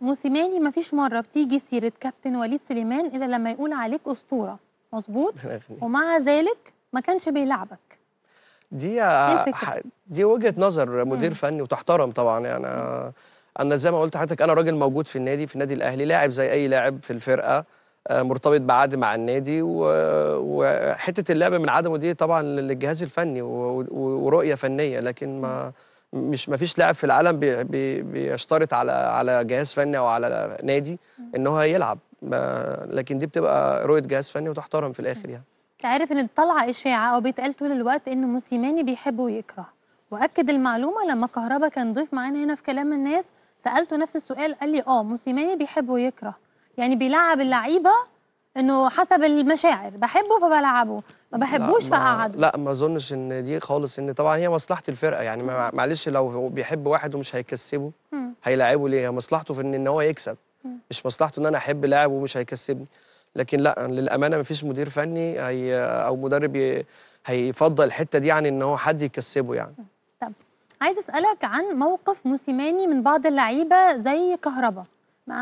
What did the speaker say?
موسيماني ما فيش مرة بتيجي سيرة كابتن وليد سليمان إلا لما يقول عليك أسطورة مظبوط ومع ذلك ما كانش بيلعبك دي إيه دي وجهة نظر مدير مم. فني وتحترم طبعا يعني أنا زي ما قلت لحضرتك أنا راجل موجود في النادي في النادي الأهلي لاعب زي أي لاعب في الفرقة آه، مرتبط بعقد مع النادي وحته اللعب من عدمه دي طبعا للجهاز الفني ورؤيه فنيه لكن ما مش ما فيش لاعب في العالم بي بي بيشترط على على جهاز فني او على نادي ان هو يلعب لكن دي بتبقى رؤيه جهاز فني وتحترم في الاخر يعني تعرف ان طالعه اشاعه او بيتقال طول الوقت ان موسيماني بيحب ويكره واكد المعلومه لما كهربا كان ضيف معانا هنا في كلام الناس سالته نفس السؤال قال لي اه موسيماني بيحب ويكره يعني بيلعب اللعيبه انه حسب المشاعر بحبه فبلعبه ما بحبوش فقعده لا ما اظنش ان دي خالص ان طبعا هي مصلحه الفرقه يعني معلش لو بيحب واحد ومش هيكسبه هيلاعبه ليه هي مصلحته في ان ان هو يكسب مش مصلحته ان انا احب لاعب ومش هيكسبني لكن لا للامانه ما فيش مدير فني هي او مدرب هيفضل الحته دي عن ان هو حد يكسبه يعني طب عايز اسالك عن موقف موسيماني من بعض اللعيبه زي كهربا